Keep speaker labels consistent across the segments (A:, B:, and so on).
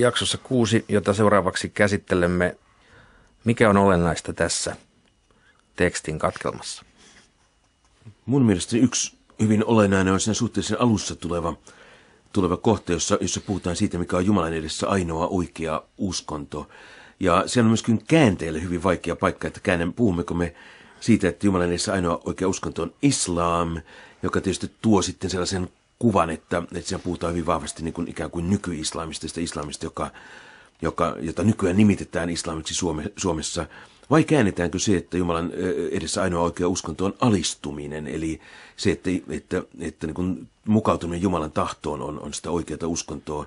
A: jaksossa kuusi, jota seuraavaksi käsittelemme, mikä on olennaista tässä tekstin katkelmassa? Mun mielestä yksi hyvin olennainen on sen suhteellisen alussa tuleva, tuleva kohta, jossa, jossa puhutaan siitä, mikä on Jumalan edessä ainoa oikea uskonto. Ja siellä on myöskin käänteelle hyvin vaikea paikka, että käännen, puhummeko me siitä, että Jumalan edessä ainoa oikea uskonto on islam, joka tietysti tuo sitten sellaisen kuvan, että, että siinä puhutaan hyvin vahvasti niin kuin ikään kuin nykyislamistista islamista, joka, joka, jota nykyään nimitetään islamiksi Suome, Suomessa, vai käännetäänkö se, että Jumalan edessä ainoa oikea uskonto on alistuminen, eli se, että, että, että niin kuin mukautuminen Jumalan tahtoon on, on sitä oikeaa uskontoa,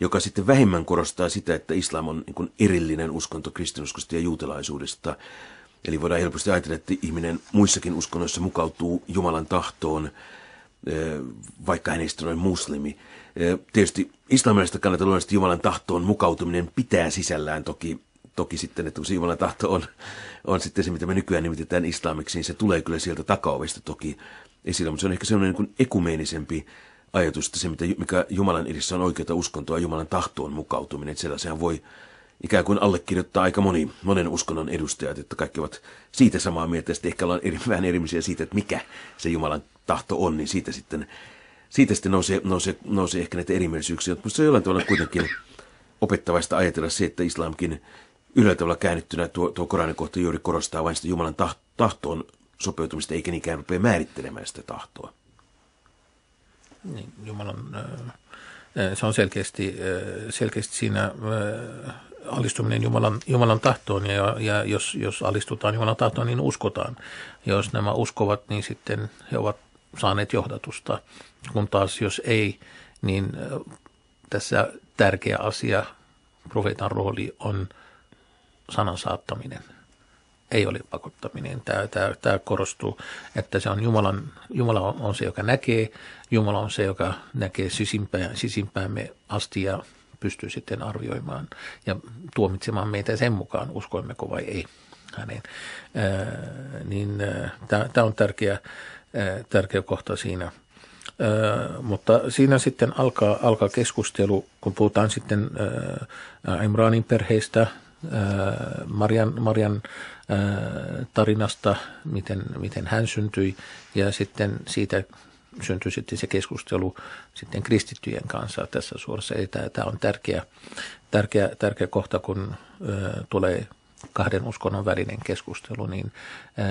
A: joka sitten vähemmän korostaa sitä, että islam on niin kuin erillinen uskonto kristinuskosta ja juutalaisuudesta. Eli voidaan helposti ajatella, että ihminen muissakin uskonnoissa mukautuu Jumalan tahtoon, Eh, vaikka sitten ole muslimi. Eh, tietysti islamilaisesta kannalta luonnollisesti Jumalan tahtoon mukautuminen pitää sisällään toki, toki sitten, että kun se Jumalan tahto on, on sitten se, mitä me nykyään nimitetään islamiksi, niin se tulee kyllä sieltä takaovesta toki esille, mutta se on ehkä sellainen niin ekumeenisempi ajatus, että se, mitä, mikä Jumalan edessä on oikeata uskontoa, Jumalan tahtoon mukautuminen, että sellaisen voi ikään kuin allekirjoittaa aika moni, monen uskonnon edustajat, että kaikki ovat siitä samaa mieltä, ja sitten ehkä ollaan eri, vähän erimisiä siitä, että mikä se Jumalan tahto on, niin siitä sitten, siitä sitten nousee, nousee, nousee ehkä näitä erimielisyyksiä. Mutta se on jollain tavalla kuitenkin opettavaista ajatella se, että islamkin yhdellä tavalla käännettynä tuo, tuo Koranin kohta juuri korostaa vain sitä Jumalan tahtoon sopeutumista, eikä niinkään rupea määrittelemään sitä tahtoa.
B: Niin, Jumalan, äh, äh, se on selkeästi, äh, selkeästi siinä alistuminen Jumalan, Jumalan tahtoon ja, ja jos, jos alistutaan Jumalan tahtoon, niin uskotaan. Ja jos nämä uskovat, niin sitten he ovat saaneet johdatusta, kun taas jos ei, niin tässä tärkeä asia, profeetan rooli on sanan saattaminen, ei ole pakottaminen. Tämä, tämä, tämä korostuu, että se on Jumalan, Jumala on se, joka näkee, Jumala on se, joka näkee sisimpää, sisimpäämme asti ja pystyy sitten arvioimaan ja tuomitsemaan meitä sen mukaan, uskoimmeko vai ei häneen. Öö, niin öö, tämä on tärkeä, öö, tärkeä kohta siinä. mutta siinä sitten alkaa, alkaa keskustelu, kun puhutaan sitten Imranin perheistä, Marian, Marian tarinasta, miten, miten hän syntyi ja sitten siitä syntyi sitten se keskustelu sitten kristittyjen kanssa tässä suorassa. Eli tämä on tärkeä, tärkeä, tärkeä kohta, kun ö, tulee kahden uskonnon välinen keskustelu, niin ö,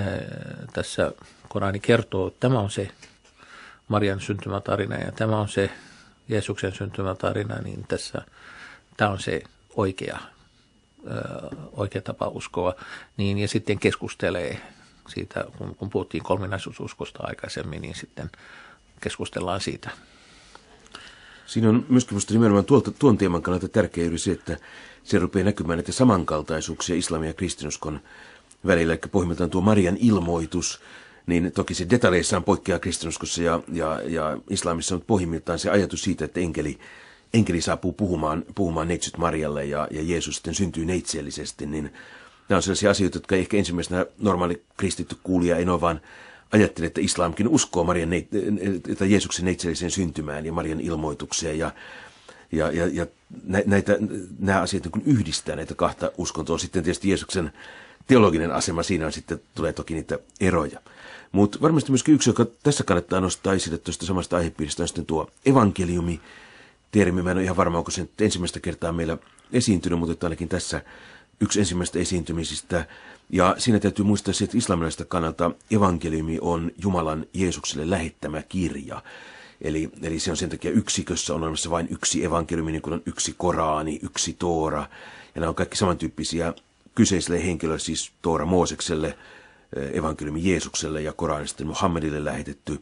B: tässä Korani kertoo, että tämä on se Marian syntymätarina ja tämä on se Jeesuksen syntymätarina, niin tässä tämä on se oikea, ö, oikea tapa uskoa. Niin, ja sitten keskustelee siitä, kun, kun puhuttiin kolminaisuususkosta aikaisemmin, niin sitten keskustellaan siitä.
A: Siinä on myöskin minusta nimenomaan tuolta, tuon teeman kannalta tärkeä juuri se, että se rupeaa näkymään näitä samankaltaisuuksia islamin ja kristinuskon välillä. Eli pohjimmiltaan tuo Marian ilmoitus, niin toki se detaljeissaan poikkeaa kristinuskossa ja, ja, ja islamissa, mutta pohjimmiltaan se ajatus siitä, että enkeli, enkeli saapuu puhumaan, puhumaan neitsyt Marjalle ja, ja Jeesus sitten syntyy neitsellisesti, niin nämä on sellaisia asioita, jotka ehkä ensimmäisenä normaali kristitty kuulija ei ole vaan ajattelee, että islamkin uskoo Marian, että Jeesuksen neitselliseen syntymään ja Marian ilmoitukseen ja, ja, ja, ja näitä, nämä asiat niin yhdistää näitä kahta uskontoa. Sitten tietysti Jeesuksen teologinen asema siinä on sitten, tulee toki niitä eroja. Mutta varmasti myöskin yksi, joka tässä kannattaa nostaa esille tuosta samasta aihepiiristä, on sitten tuo evankeliumi-termi. Mä en ole ihan varma, onko se ensimmäistä kertaa meillä esiintynyt, mutta ainakin tässä yksi ensimmäistä esiintymisistä. Ja siinä täytyy muistaa se, että islamilaisesta kannalta evankeliumi on Jumalan Jeesukselle lähettämä kirja. Eli, eli se on sen takia yksikössä on olemassa vain yksi evankeliumi, niin kuin on yksi Koraani, yksi Toora. Ja nämä on kaikki samantyyppisiä kyseiselle henkilölle, siis Toora Moosekselle, eh, evankeliumi Jeesukselle ja Koranista Muhammedille lähetetty,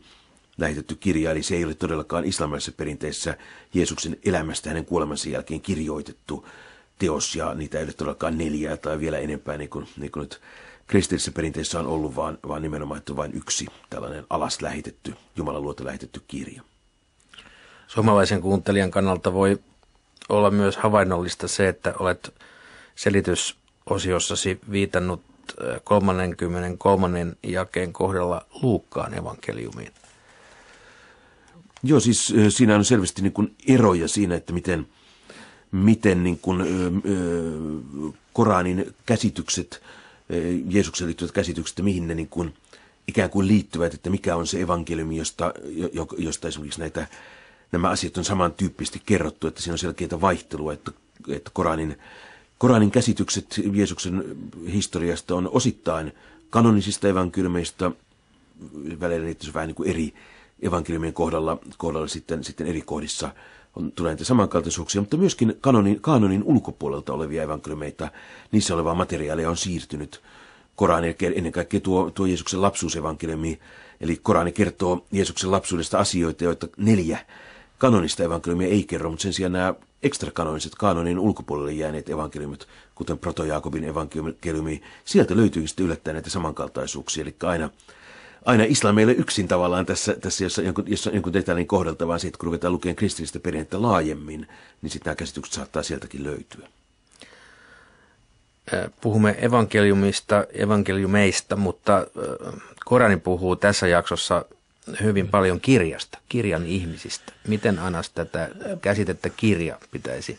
A: lähetetty kirja. Eli se ei ole todellakaan islamilaisessa perinteessä Jeesuksen elämästä hänen kuolemansa jälkeen kirjoitettu, teos, ja niitä ei ole todellakaan neljää tai vielä enempää, niin kuin, niin kuin nyt kristillisessä perinteessä on ollut, vaan, vaan nimenomaan, että on vain yksi tällainen alas lähetetty, Jumalan luota lähetetty kirja. Suomalaisen kuuntelijan kannalta voi olla myös havainnollista se, että olet selitysosiossasi viitannut 33. Eh, jakeen kohdalla Luukkaan evankeliumiin. Joo, siis eh, siinä on selvästi niin kuin eroja siinä, että miten – miten niin kuin, Koranin käsitykset, Jeesuksen liittyvät käsitykset, että mihin ne niin kuin ikään kuin liittyvät, että mikä on se evankeliumi, josta, josta esimerkiksi näitä, nämä asiat on samantyyppisesti kerrottu, että siinä on selkeitä vaihtelua, että, että Koranin, Koranin käsitykset Jeesuksen historiasta on osittain kanonisista evankeliumeista, välillä niitä on vähän niin kuin eri evankeliumien kohdalla, kohdalla sitten, sitten eri kohdissa – on, tulee niitä samankaltaisuuksia, mutta myöskin kanonin, kaanonin ulkopuolelta olevia evankeliumeita. Niissä olevaa materiaalia on siirtynyt Korani, ennen kaikkea tuo, tuo Jeesuksen lapsuusevankeliumi, eli Korani kertoo Jeesuksen lapsuudesta asioita, joita neljä kanonista evankeliumia ei kerro, mutta sen sijaan nämä ekstrakanoniset kaanonin ulkopuolelle jääneet evankeliumit, kuten proto-Jaakobin evankeliumi, sieltä löytyy sitten yllättäen näitä samankaltaisuuksia, eli aina aina islam meille yksin tavallaan tässä, tässä jossa, jonkun, jossa, jonkun detaljin kohdalta, vaan sitten kun ruvetaan lukemaan kristillistä perinnettä laajemmin, niin sitten nämä käsitykset saattaa sieltäkin löytyä. Äh, puhumme evankeliumista, evankeliumeista, mutta äh, Korani puhuu tässä jaksossa hyvin paljon kirjasta,
B: kirjan ihmisistä. Miten Anas tätä käsitettä kirja pitäisi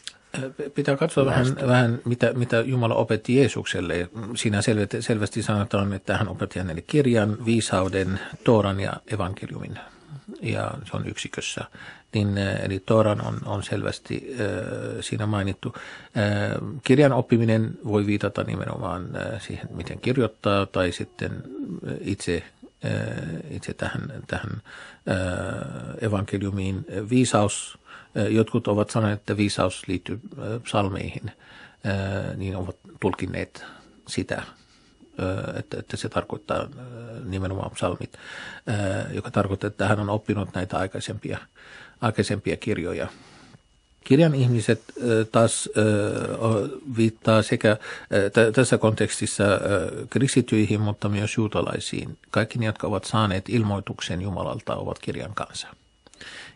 B: Pitää katsoa vähän, vähän mitä, mitä Jumala opetti Jeesukselle. Siinä selvästi, selvästi sanotaan, että hän opetti hänelle kirjan, viisauden, Tooran ja evankeliumin. Ja se on yksikössä. Niin, eli Tooran on, on selvästi äh, siinä mainittu. Äh, kirjan oppiminen voi viitata nimenomaan äh, siihen, miten kirjoittaa, tai sitten itse itse tähän, tähän evankeliumiin viisaus Jotkut ovat sanoneet, että viisaus liittyy psalmeihin, niin ovat tulkineet sitä, että, että se tarkoittaa nimenomaan psalmit, joka tarkoittaa, että hän on oppinut näitä aikaisempia, aikaisempia kirjoja. Kirjan ihmiset taas viittaa sekä tässä kontekstissa kristityihin, mutta myös juutalaisiin. Kaikki ne, jotka ovat saaneet ilmoituksen Jumalalta, ovat kirjan kanssa.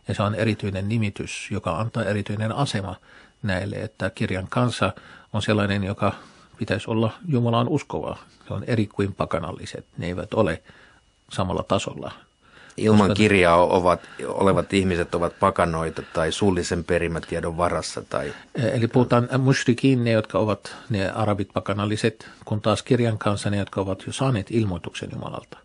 B: Ja se on erityinen nimitys, joka antaa erityinen asema näille, että kirjan kansa on sellainen, joka pitäisi olla Jumalaan uskova. Se on eri kuin pakanalliset. Ne eivät ole samalla tasolla. Ilman kirjaa ovat, olevat ihmiset ovat pakanoita tai suullisen perimätiedon varassa. Tai... Eli puhutaan mushrikiin, ne jotka ovat ne arabit pakanalliset, kun taas kirjan kanssa ne, jotka ovat jo saaneet ilmoituksen Jumalalta.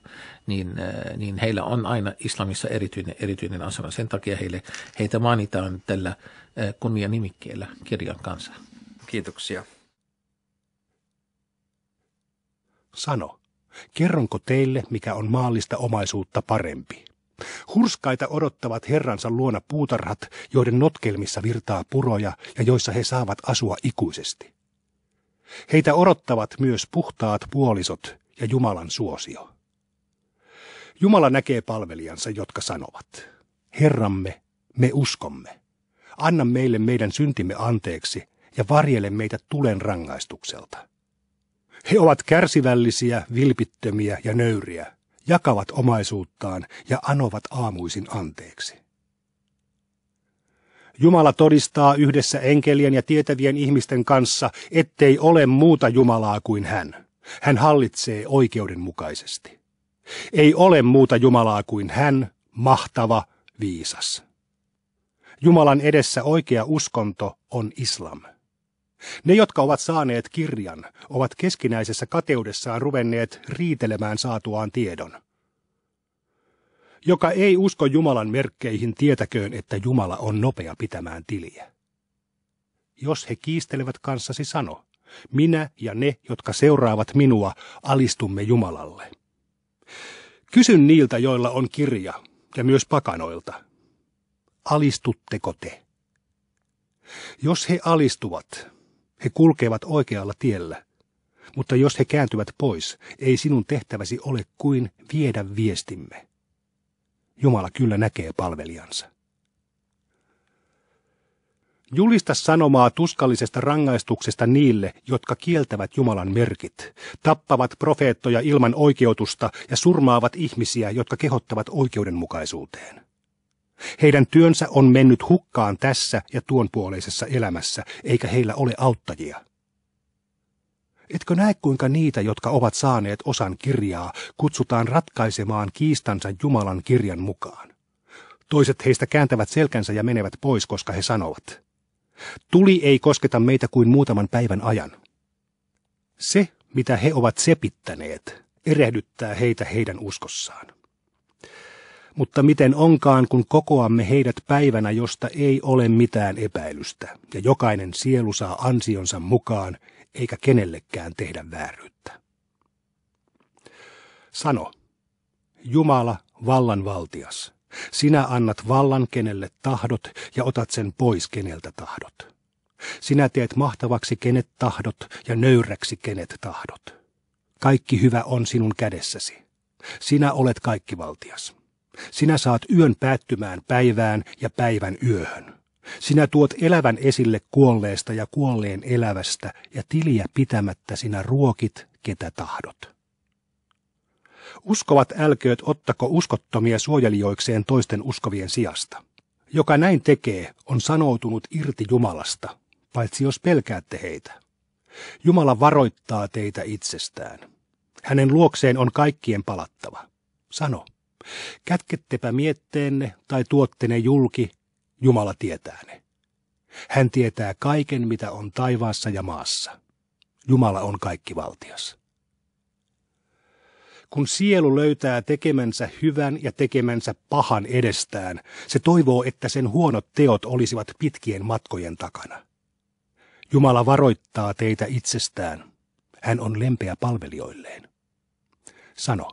B: Niin, niin heillä on aina islamissa erityinen, erityinen asema. Sen takia heille, heitä mainitaan tällä kunnianimikkeellä kirjan kanssa.
A: Kiitoksia.
C: Sano. Kerronko teille, mikä on maallista omaisuutta parempi? Hurskaita odottavat herransa luona puutarhat, joiden notkelmissa virtaa puroja ja joissa he saavat asua ikuisesti. Heitä odottavat myös puhtaat puolisot ja Jumalan suosio. Jumala näkee palvelijansa, jotka sanovat, Herramme, me uskomme. Anna meille meidän syntimme anteeksi ja varjele meitä tulen rangaistukselta. He ovat kärsivällisiä, vilpittömiä ja nöyriä, jakavat omaisuuttaan ja anovat aamuisin anteeksi. Jumala todistaa yhdessä enkelien ja tietävien ihmisten kanssa, ettei ole muuta Jumalaa kuin hän. Hän hallitsee oikeudenmukaisesti. Ei ole muuta Jumalaa kuin hän, mahtava, viisas. Jumalan edessä oikea uskonto on islam. Ne, jotka ovat saaneet kirjan, ovat keskinäisessä kateudessaan ruvenneet riitelemään saatuaan tiedon. Joka ei usko Jumalan merkkeihin, tietäköön, että Jumala on nopea pitämään tiliä. Jos he kiistelevät kanssasi, sano, minä ja ne, jotka seuraavat minua, alistumme Jumalalle. Kysyn niiltä, joilla on kirja, ja myös pakanoilta. Alistutteko te? Jos he alistuvat, he kulkevat oikealla tiellä. Mutta jos he kääntyvät pois, ei sinun tehtäväsi ole kuin viedä viestimme. Jumala kyllä näkee palvelijansa. Julista sanomaa tuskallisesta rangaistuksesta niille, jotka kieltävät Jumalan merkit, tappavat profeettoja ilman oikeutusta ja surmaavat ihmisiä, jotka kehottavat oikeudenmukaisuuteen. Heidän työnsä on mennyt hukkaan tässä ja tuonpuoleisessa elämässä, eikä heillä ole auttajia. Etkö näe, kuinka niitä, jotka ovat saaneet osan kirjaa, kutsutaan ratkaisemaan kiistansa Jumalan kirjan mukaan? Toiset heistä kääntävät selkänsä ja menevät pois, koska he sanovat, tuli ei kosketa meitä kuin muutaman päivän ajan. Se, mitä he ovat sepittäneet, erehdyttää heitä heidän uskossaan. Mutta miten onkaan, kun kokoamme heidät päivänä, josta ei ole mitään epäilystä, ja jokainen sielu saa ansionsa mukaan, eikä kenellekään tehdä vääryyttä. Sano, Jumala, vallanvaltias, sinä annat vallan kenelle tahdot ja otat sen pois keneltä tahdot. Sinä teet mahtavaksi kenet tahdot ja nöyräksi kenet tahdot. Kaikki hyvä on sinun kädessäsi. Sinä olet kaikkivaltias. Sinä saat yön päättymään päivään ja päivän yöhön. Sinä tuot elävän esille kuolleesta ja kuolleen elävästä, ja tiliä pitämättä sinä ruokit, ketä tahdot. Uskovat älkööt ottako uskottomia suojelijoikseen toisten uskovien sijasta. Joka näin tekee, on sanoutunut irti Jumalasta, paitsi jos pelkäätte heitä. Jumala varoittaa teitä itsestään. Hänen luokseen on kaikkien palattava. Sano. Kätkettepä mietteenne tai tuottene julki, Jumala tietää ne. Hän tietää kaiken, mitä on taivaassa ja maassa. Jumala on kaikki valtias. Kun sielu löytää tekemänsä hyvän ja tekemänsä pahan edestään, se toivoo, että sen huonot teot olisivat pitkien matkojen takana. Jumala varoittaa teitä itsestään. Hän on lempeä palvelijoilleen. Sano,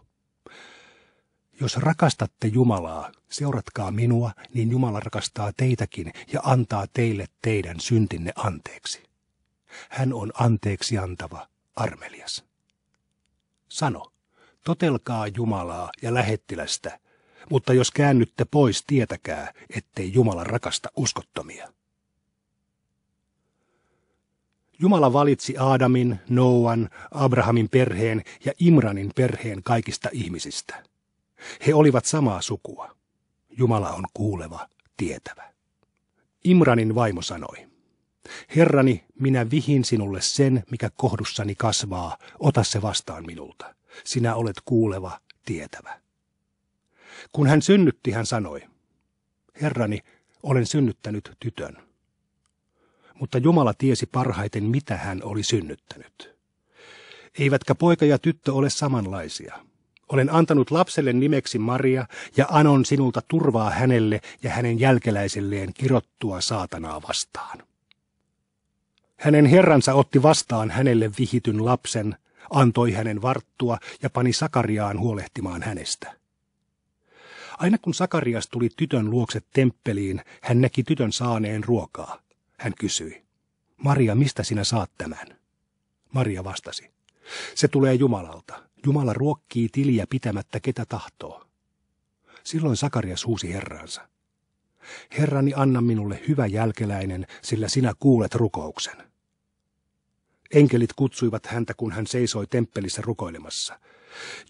C: jos rakastatte Jumalaa, seuratkaa minua, niin Jumala rakastaa teitäkin ja antaa teille teidän syntinne anteeksi. Hän on anteeksi antava, armelias. Sano, totelkaa Jumalaa ja lähettilästä, mutta jos käännytte pois, tietäkää, ettei Jumala rakasta uskottomia. Jumala valitsi Aadamin, Nouan, Abrahamin perheen ja Imranin perheen kaikista ihmisistä. He olivat samaa sukua. Jumala on kuuleva, tietävä. Imranin vaimo sanoi, Herrani, minä vihin sinulle sen, mikä kohdussani kasvaa, ota se vastaan minulta. Sinä olet kuuleva, tietävä. Kun hän synnytti, hän sanoi, Herrani, olen synnyttänyt tytön. Mutta Jumala tiesi parhaiten, mitä hän oli synnyttänyt. Eivätkä poika ja tyttö ole samanlaisia. Olen antanut lapselle nimeksi Maria ja anon sinulta turvaa hänelle ja hänen jälkeläiselleen kirottua saatanaa vastaan. Hänen herransa otti vastaan hänelle vihityn lapsen, antoi hänen varttua ja pani Sakariaan huolehtimaan hänestä. Aina kun Sakarias tuli tytön luokse temppeliin, hän näki tytön saaneen ruokaa. Hän kysyi, Maria, mistä sinä saat tämän? Maria vastasi, se tulee Jumalalta. Jumala ruokkii tiliä pitämättä ketä tahtoo. Silloin Sakarias huusi herransa. Herrani, anna minulle hyvä jälkeläinen, sillä sinä kuulet rukouksen. Enkelit kutsuivat häntä, kun hän seisoi temppelissä rukoilemassa.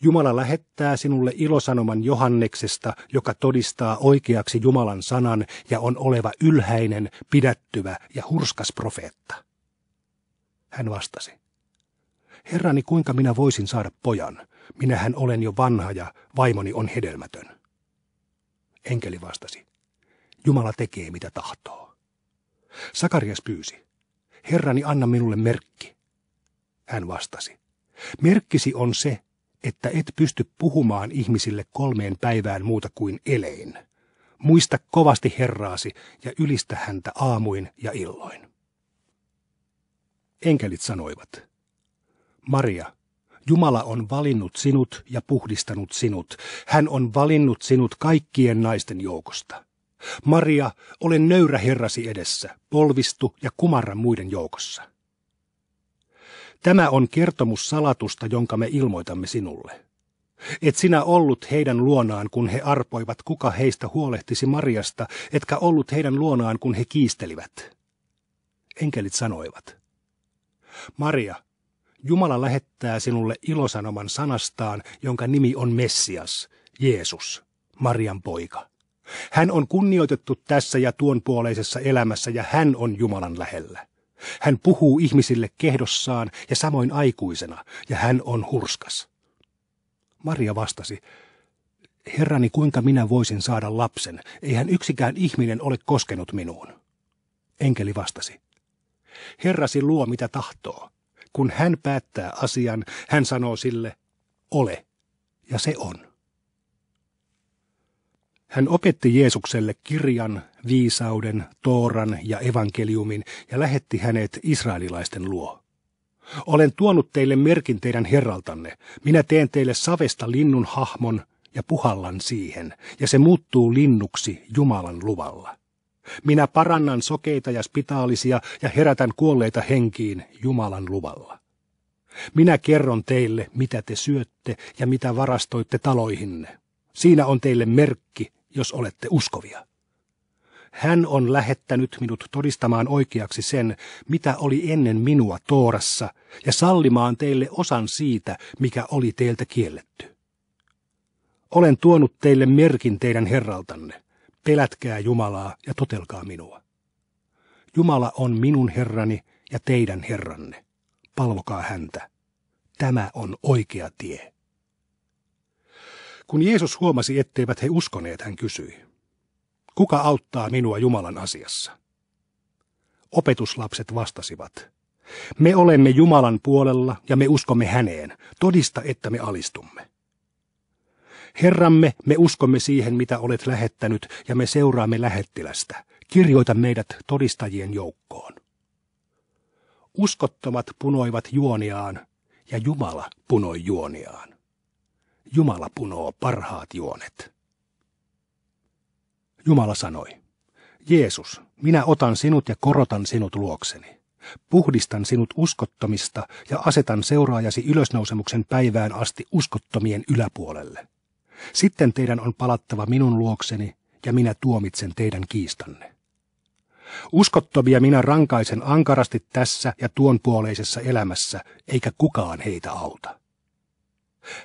C: Jumala lähettää sinulle ilosanoman Johanneksesta, joka todistaa oikeaksi Jumalan sanan ja on oleva ylhäinen, pidättyvä ja hurskas profeetta. Hän vastasi. Herrani, kuinka minä voisin saada pojan? Minähän olen jo vanha ja vaimoni on hedelmätön. Enkeli vastasi, Jumala tekee mitä tahtoo. Sakarias pyysi, Herrani, anna minulle merkki. Hän vastasi, merkkisi on se, että et pysty puhumaan ihmisille kolmeen päivään muuta kuin elein. Muista kovasti Herraasi ja ylistä häntä aamuin ja illoin. Enkelit sanoivat, Maria, Jumala on valinnut sinut ja puhdistanut sinut. Hän on valinnut sinut kaikkien naisten joukosta. Maria, olen nöyrä herrasi edessä, polvistu ja kumarra muiden joukossa. Tämä on kertomus salatusta, jonka me ilmoitamme sinulle. Et sinä ollut heidän luonaan, kun he arpoivat, kuka heistä huolehtisi Mariasta, etkä ollut heidän luonaan, kun he kiistelivät. Enkelit sanoivat. Maria, Jumala lähettää sinulle ilosanoman sanastaan, jonka nimi on Messias, Jeesus, Marian poika. Hän on kunnioitettu tässä ja tuon puoleisessa elämässä ja hän on Jumalan lähellä. Hän puhuu ihmisille kehdossaan ja samoin aikuisena, ja hän on hurskas. Maria vastasi, Herrani, kuinka minä voisin saada lapsen? Eihän yksikään ihminen ole koskenut minuun. Enkeli vastasi, Herrasi luo mitä tahtoo. Kun hän päättää asian, hän sanoo sille, ole, ja se on. Hän opetti Jeesukselle kirjan, viisauden, tooran ja evankeliumin ja lähetti hänet israelilaisten luo. Olen tuonut teille merkin teidän herraltanne. Minä teen teille savesta linnun hahmon ja puhallan siihen, ja se muuttuu linnuksi Jumalan luvalla. Minä parannan sokeita ja spitaalisia ja herätän kuolleita henkiin Jumalan luvalla. Minä kerron teille, mitä te syötte ja mitä varastoitte taloihinne. Siinä on teille merkki, jos olette uskovia. Hän on lähettänyt minut todistamaan oikeaksi sen, mitä oli ennen minua Toorassa, ja sallimaan teille osan siitä, mikä oli teiltä kielletty. Olen tuonut teille merkin teidän herraltanne. Pelätkää Jumalaa ja totelkaa minua. Jumala on minun herrani ja teidän herranne. Palvokaa häntä. Tämä on oikea tie. Kun Jeesus huomasi, etteivät he uskoneet, hän kysyi, Kuka auttaa minua Jumalan asiassa? Opetuslapset vastasivat, Me olemme Jumalan puolella ja me uskomme häneen. Todista, että me alistumme. Herramme, me uskomme siihen, mitä olet lähettänyt, ja me seuraamme lähettilästä. Kirjoita meidät todistajien joukkoon. Uskottomat punoivat juoniaan, ja Jumala punoi juoniaan. Jumala punoo parhaat juonet. Jumala sanoi, Jeesus, minä otan sinut ja korotan sinut luokseni. Puhdistan sinut uskottomista ja asetan seuraajasi ylösnousemuksen päivään asti uskottomien yläpuolelle. Sitten teidän on palattava minun luokseni, ja minä tuomitsen teidän kiistanne. Uskottomia minä rankaisen ankarasti tässä ja tuonpuoleisessa elämässä, eikä kukaan heitä auta.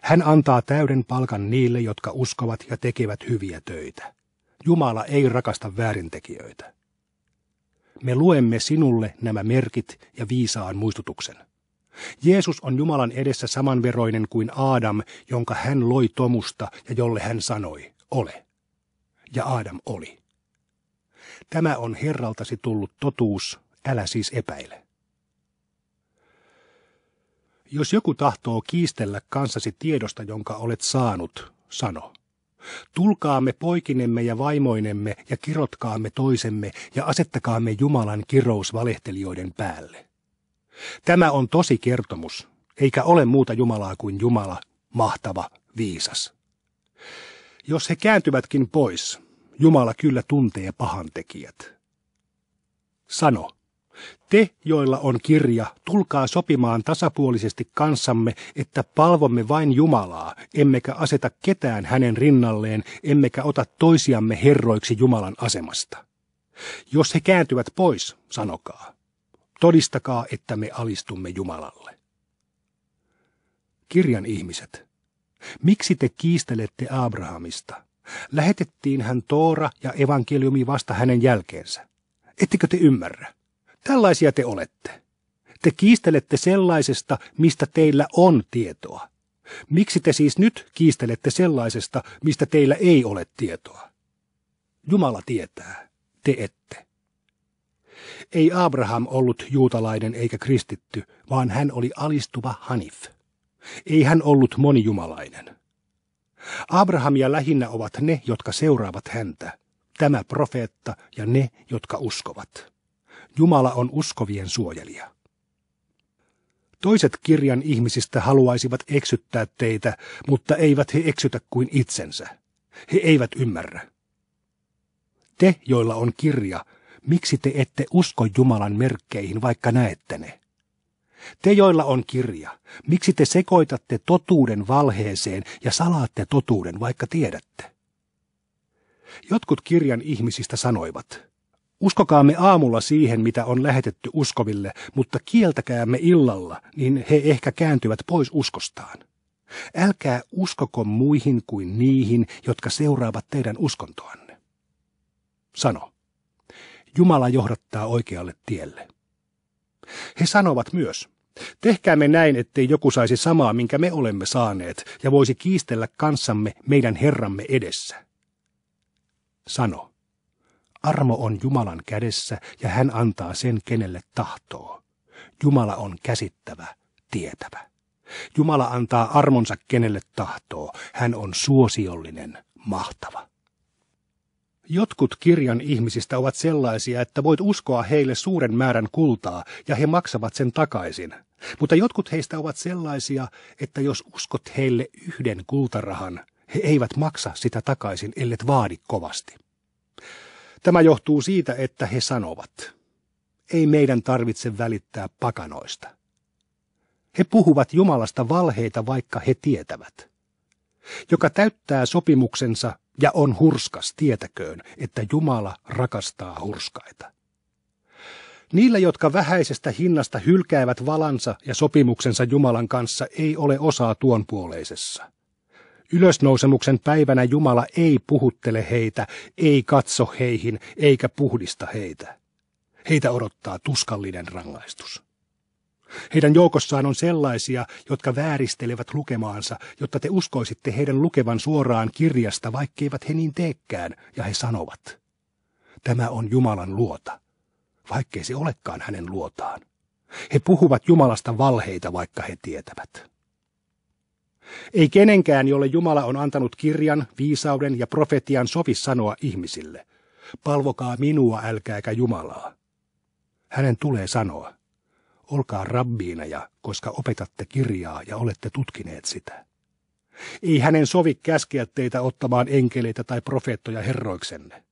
C: Hän antaa täyden palkan niille, jotka uskovat ja tekevät hyviä töitä. Jumala ei rakasta väärintekijöitä. Me luemme sinulle nämä merkit ja viisaan muistutuksen. Jeesus on Jumalan edessä samanveroinen kuin Aadam, jonka hän loi tomusta ja jolle hän sanoi, ole. Ja Aadam oli. Tämä on Herraltasi tullut totuus, älä siis epäile. Jos joku tahtoo kiistellä kanssasi tiedosta, jonka olet saanut, sano. Tulkaamme poikinemme ja vaimoinemme ja kirotkaamme toisemme ja asettakaamme Jumalan kirous valehtelijoiden päälle. Tämä on tosi kertomus, eikä ole muuta Jumalaa kuin Jumala, mahtava, viisas. Jos he kääntyvätkin pois, Jumala kyllä tuntee pahantekijät. Sano, te, joilla on kirja, tulkaa sopimaan tasapuolisesti kanssamme, että palvomme vain Jumalaa, emmekä aseta ketään hänen rinnalleen, emmekä ota toisiamme herroiksi Jumalan asemasta. Jos he kääntyvät pois, sanokaa. Todistakaa, että me alistumme Jumalalle. Kirjan ihmiset, miksi te kiistelette Abrahamista? Lähetettiin hän Toora ja evankeliumi vasta hänen jälkeensä. Ettekö te ymmärrä? Tällaisia te olette. Te kiistelette sellaisesta, mistä teillä on tietoa. Miksi te siis nyt kiistelette sellaisesta, mistä teillä ei ole tietoa? Jumala tietää, te ette. Ei Abraham ollut juutalainen eikä kristitty, vaan hän oli alistuva Hanif. Ei hän ollut monijumalainen. Abrahamia lähinnä ovat ne, jotka seuraavat häntä, tämä profeetta ja ne, jotka uskovat. Jumala on uskovien suojelija. Toiset kirjan ihmisistä haluaisivat eksyttää teitä, mutta eivät he eksytä kuin itsensä. He eivät ymmärrä. Te, joilla on kirja, Miksi te ette usko Jumalan merkkeihin, vaikka näette ne? Te, joilla on kirja, miksi te sekoitatte totuuden valheeseen ja salaatte totuuden, vaikka tiedätte? Jotkut kirjan ihmisistä sanoivat, uskokaamme aamulla siihen, mitä on lähetetty uskoville, mutta kieltäkäämme illalla, niin he ehkä kääntyvät pois uskostaan. Älkää uskoko muihin kuin niihin, jotka seuraavat teidän uskontoanne. Sano, Jumala johdattaa oikealle tielle. He sanovat myös, tehkäämme näin, ettei joku saisi samaa, minkä me olemme saaneet, ja voisi kiistellä kanssamme meidän Herramme edessä. Sano, armo on Jumalan kädessä ja hän antaa sen, kenelle tahtoo. Jumala on käsittävä, tietävä. Jumala antaa armonsa, kenelle tahtoo. Hän on suosiollinen, mahtava. Jotkut kirjan ihmisistä ovat sellaisia, että voit uskoa heille suuren määrän kultaa ja he maksavat sen takaisin. Mutta jotkut heistä ovat sellaisia, että jos uskot heille yhden kultarahan, he eivät maksa sitä takaisin, ellet vaadi kovasti. Tämä johtuu siitä, että he sanovat, ei meidän tarvitse välittää pakanoista. He puhuvat Jumalasta valheita, vaikka he tietävät joka täyttää sopimuksensa ja on hurskas, tietäköön, että Jumala rakastaa hurskaita. Niillä, jotka vähäisestä hinnasta hylkäävät valansa ja sopimuksensa Jumalan kanssa, ei ole osaa tuon puoleisessa. Ylösnousemuksen päivänä Jumala ei puhuttele heitä, ei katso heihin, eikä puhdista heitä. Heitä odottaa tuskallinen rangaistus. Heidän joukossaan on sellaisia, jotka vääristelevät lukemaansa, jotta te uskoisitte heidän lukevan suoraan kirjasta, vaikkeivat he niin teekään, ja he sanovat. Tämä on Jumalan luota, vaikkei se olekaan hänen luotaan. He puhuvat Jumalasta valheita, vaikka he tietävät. Ei kenenkään, jolle Jumala on antanut kirjan, viisauden ja profetian sovi sanoa ihmisille, palvokaa minua älkääkä Jumalaa. Hänen tulee sanoa, Olkaa rabbiineja, koska opetatte kirjaa ja olette tutkineet sitä. Ei hänen sovi käskeä teitä ottamaan enkeleitä tai profeettoja herroiksenne.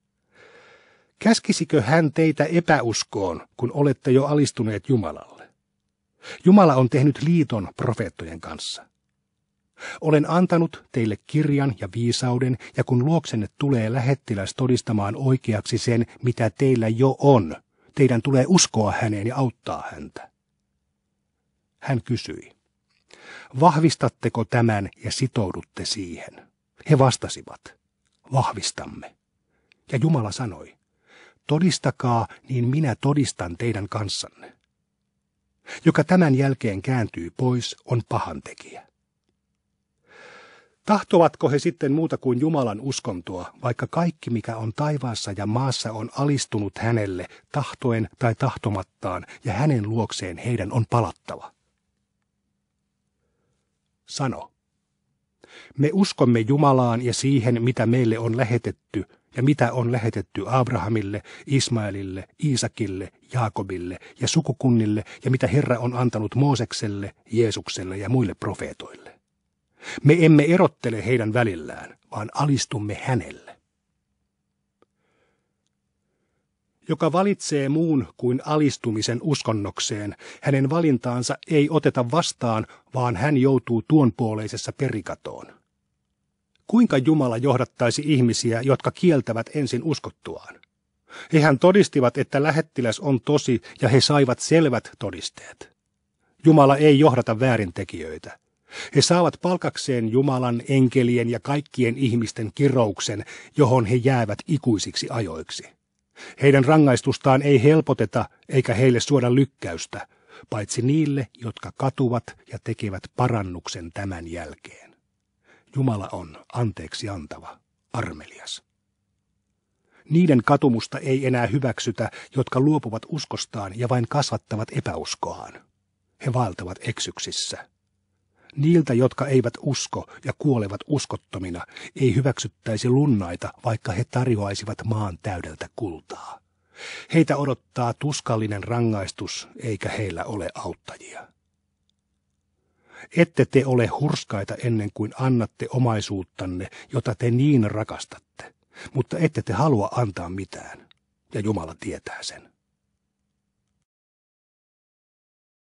C: Käskisikö hän teitä epäuskoon, kun olette jo alistuneet Jumalalle? Jumala on tehnyt liiton profeettojen kanssa. Olen antanut teille kirjan ja viisauden, ja kun luoksenne tulee lähettiläs todistamaan oikeaksi sen, mitä teillä jo on, teidän tulee uskoa häneen ja auttaa häntä. Hän kysyi, vahvistatteko tämän ja sitoudutte siihen? He vastasivat, vahvistamme. Ja Jumala sanoi, todistakaa, niin minä todistan teidän kanssanne. Joka tämän jälkeen kääntyy pois, on pahantekijä. Tahtovatko he sitten muuta kuin Jumalan uskontoa, vaikka kaikki mikä on taivaassa ja maassa on alistunut hänelle tahtoen tai tahtomattaan, ja hänen luokseen heidän on palattava? sano. Me uskomme Jumalaan ja siihen, mitä meille on lähetetty ja mitä on lähetetty Abrahamille, Ismaelille, Iisakille, Jaakobille ja sukukunnille ja mitä Herra on antanut Moosekselle, Jeesukselle ja muille profeetoille. Me emme erottele heidän välillään, vaan alistumme hänelle. joka valitsee muun kuin alistumisen uskonnokseen, hänen valintaansa ei oteta vastaan, vaan hän joutuu tuonpuoleisessa perikatoon. Kuinka Jumala johdattaisi ihmisiä, jotka kieltävät ensin uskottuaan? Hehän todistivat, että lähettiläs on tosi, ja he saivat selvät todisteet. Jumala ei johdata väärintekijöitä. He saavat palkakseen Jumalan, enkelien ja kaikkien ihmisten kirouksen, johon he jäävät ikuisiksi ajoiksi. Heidän rangaistustaan ei helpoteta eikä heille suoda lykkäystä, paitsi niille, jotka katuvat ja tekevät parannuksen tämän jälkeen. Jumala on anteeksi antava, armelias. Niiden katumusta ei enää hyväksytä, jotka luopuvat uskostaan ja vain kasvattavat epäuskoaan. He valtavat eksyksissä niiltä, jotka eivät usko ja kuolevat uskottomina, ei hyväksyttäisi lunnaita, vaikka he tarjoaisivat maan täydeltä kultaa. Heitä odottaa tuskallinen rangaistus, eikä heillä ole auttajia. Ette te ole hurskaita ennen kuin annatte omaisuuttanne, jota te niin rakastatte, mutta ette te halua antaa mitään, ja Jumala tietää sen.